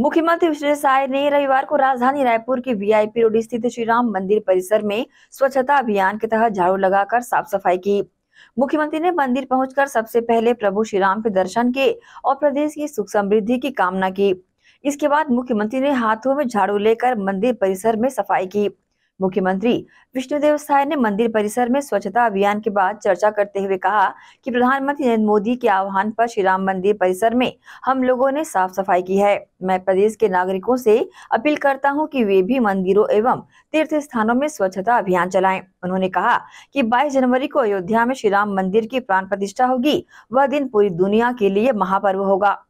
मुख्यमंत्री विजय ने रविवार को राजधानी रायपुर के वीआईपी रोड स्थित श्री राम मंदिर परिसर में स्वच्छता अभियान के तहत झाड़ू लगाकर साफ सफाई की मुख्यमंत्री ने मंदिर पहुंचकर सबसे पहले प्रभु श्री राम के दर्शन के और प्रदेश की सुख समृद्धि की कामना की इसके बाद मुख्यमंत्री ने हाथों में झाड़ू लेकर मंदिर परिसर में सफाई की मुख्यमंत्री विष्णुदेव साय ने मंदिर परिसर में स्वच्छता अभियान के बाद चर्चा करते हुए कहा कि प्रधानमंत्री नरेंद्र मोदी के आह्वान पर श्री राम मंदिर परिसर में हम लोगों ने साफ सफाई की है मैं प्रदेश के नागरिकों से अपील करता हूं कि वे भी मंदिरों एवं तीर्थ स्थानों में स्वच्छता अभियान चलाएं। उन्होंने कहा कि 22 जनवरी को अयोध्या में श्री राम मंदिर की प्राण प्रतिष्ठा होगी वह दिन पूरी दुनिया के लिए महापर्व होगा